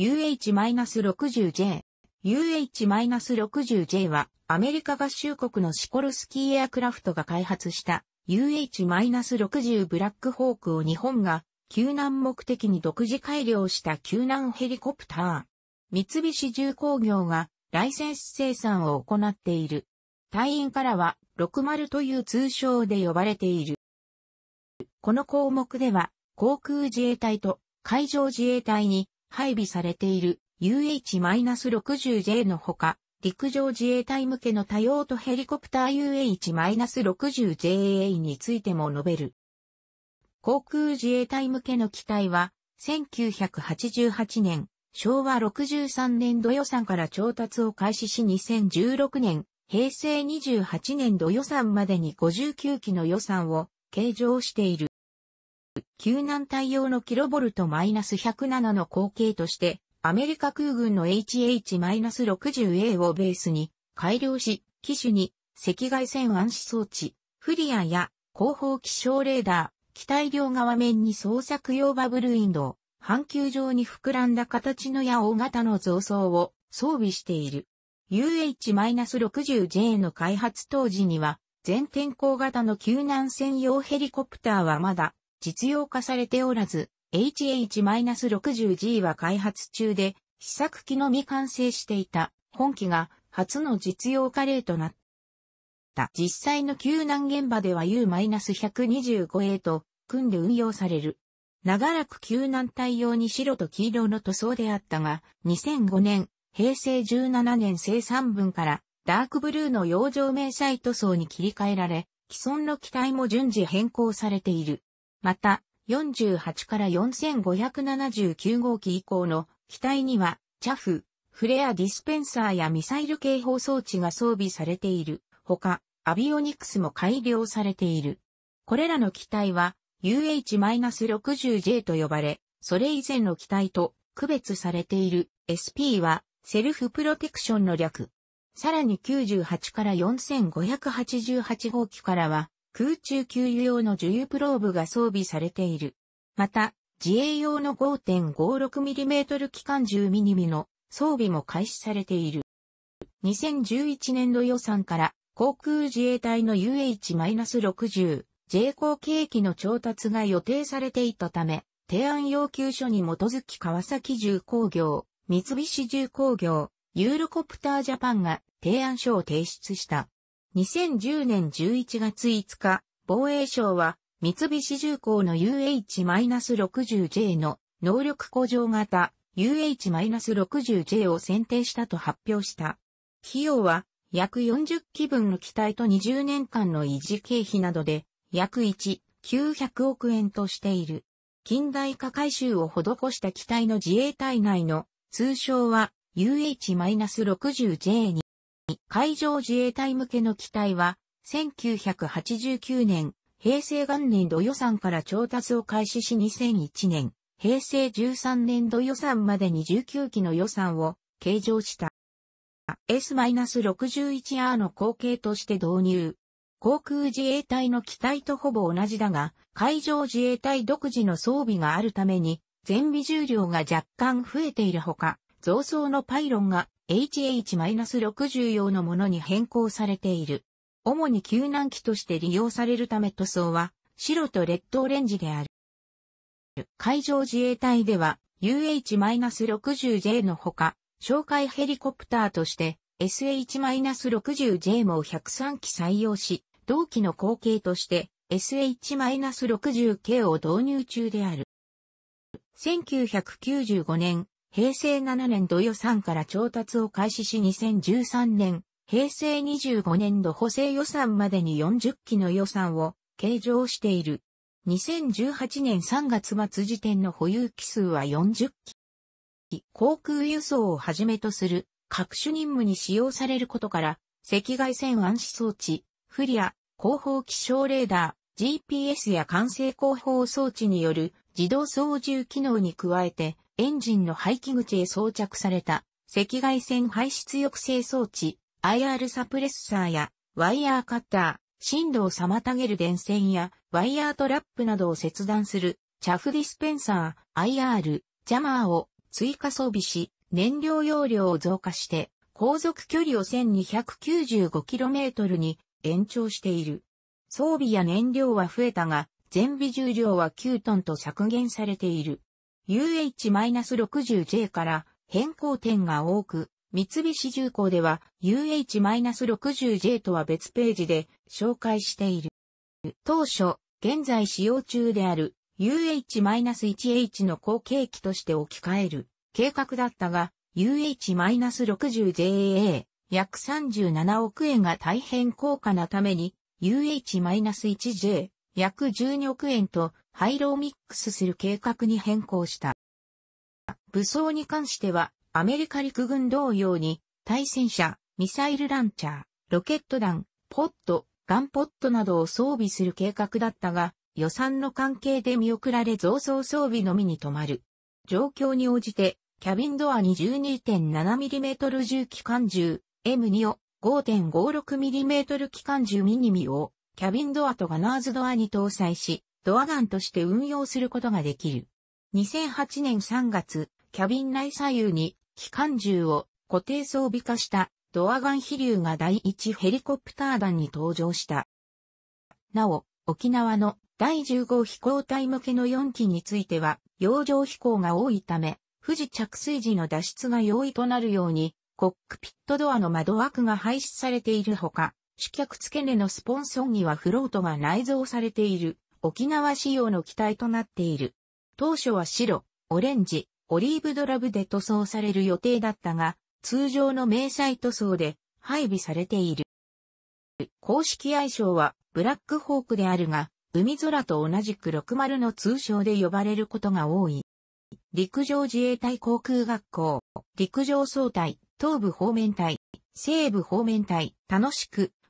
UH-60J。UH-60J はアメリカ合衆国のシコルスキーエアクラフトが開発した UH-60 ブラックホークを日本が救難目的に独自改良した救難ヘリコプター。三菱重工業がライセンス生産を行っている。隊員からは60という通称で呼ばれている。この項目では航空自衛隊と海上自衛隊に配備されている UH-60J のほか、陸上自衛隊向けの多用途ヘリコプター UH-60JA についても述べる。航空自衛隊向けの機体は、1988年、昭和63年度予算から調達を開始し2016年、平成28年度予算までに59機の予算を計上している。救難対応のキロボルト -107 の後継として、アメリカ空軍の HH-60A をベースに改良し、機種に赤外線暗視装置、フリアや後方気象レーダー、機体両側面に捜索用バブルウィンド、ウ、半球状に膨らんだ形の矢大型の造装を装備している。UH-60J の開発当時には、全天候型の救難専用ヘリコプターはまだ実用化されておらず、HH-60G は開発中で、試作機のみ完成していた本機が初の実用化例となった。実際の救難現場では U-125A と組んで運用される。長らく救難対応に白と黄色の塗装であったが、2005年、平成17年生産分からダークブルーの洋上明細塗装に切り替えられ、既存の機体も順次変更されている。また、48から4579号機以降の機体には、チャフ、フレアディスペンサーやミサイル警報装置が装備されているほか、アビオニクスも改良されている。これらの機体は UH-60J と呼ばれ、それ以前の機体と区別されている SP はセルフプロテクションの略。さらに98から4588号機からは空中給油用の重油プローブが装備されている。また、自衛用の 5.56mm 機関銃ミニミの装備も開始されている。2011年度予算から航空自衛隊の UH-60J 航空機の調達が予定されていたため、提案要求書に基づき川崎重工業、三菱重工業、ユーロコプタージャパンが提案書を提出した。2010年11月5日、防衛省は、三菱重工の UH-60J の能力向上型 UH-60J を選定したと発表した。費用は約40機分の機体と20年間の維持経費などで約1、900億円としている。近代化改修を施した機体の自衛隊内の通称は UH-60J に海上自衛隊向けの機体は、1989年、平成元年度予算から調達を開始し2001年、平成13年度予算までに19機の予算を計上した。S-61R の後継として導入。航空自衛隊の機体とほぼ同じだが、海上自衛隊独自の装備があるために、全備重量が若干増えているほか、増装のパイロンが HH-60 用のものに変更されている。主に救難機として利用されるため塗装は白とレッドオレンジである。海上自衛隊では UH-60J のほか、哨戒ヘリコプターとして SH-60J も103機採用し、同期の後継として SH-60K を導入中である。1995年、平成7年度予算から調達を開始し2013年、平成25年度補正予算までに40機の予算を計上している。2018年3月末時点の保有機数は40機。航空輸送をはじめとする各種任務に使用されることから、赤外線暗視装置、フリア、後方気象レーダー、GPS や管制後方装置による自動操縦機能に加えて、エンジンの排気口へ装着された赤外線排出抑制装置、IR サプレッサーやワイヤーカッター、振動を妨げる電線やワイヤートラップなどを切断するチャフディスペンサー、IR、ジャマーを追加装備し、燃料容量を増加して、航続距離を 1295km に延長している。装備や燃料は増えたが、全備重量は9トンと削減されている。UH-60J から変更点が多く、三菱重工では UH-60J とは別ページで紹介している。当初、現在使用中である UH-1H の後継機として置き換える計画だったが UH-60JA 約37億円が大変高価なために UH-1J 約12億円と廃炉をミックスする計画に変更した。武装に関しては、アメリカ陸軍同様に、対戦車、ミサイルランチャー、ロケット弾、ポット、ガンポットなどを装備する計画だったが、予算の関係で見送られ増装装備のみに止まる。状況に応じて、キャビンドアに 12.7mm 銃機関銃、M2 を 5.56mm 機関銃ミニミをキャビンドアとガナーズドアに搭載し、ドアガンとして運用することができる。2008年3月、キャビン内左右に機関銃を固定装備化したドアガン飛竜が第一ヘリコプター団に登場した。なお、沖縄の第15飛行隊向けの4機については、洋上飛行が多いため、富士着水時の脱出が容易となるように、コックピットドアの窓枠が廃止されているほか、主客付け根のスポンソンにはフロートが内蔵されている、沖縄仕様の機体となっている。当初は白、オレンジ、オリーブドラブで塗装される予定だったが、通常の迷彩塗装で配備されている。公式愛称はブラックホークであるが、海空と同じく60の通称で呼ばれることが多い。陸上自衛隊航空学校、陸上総隊、東部方面隊、西部方面隊、楽しく、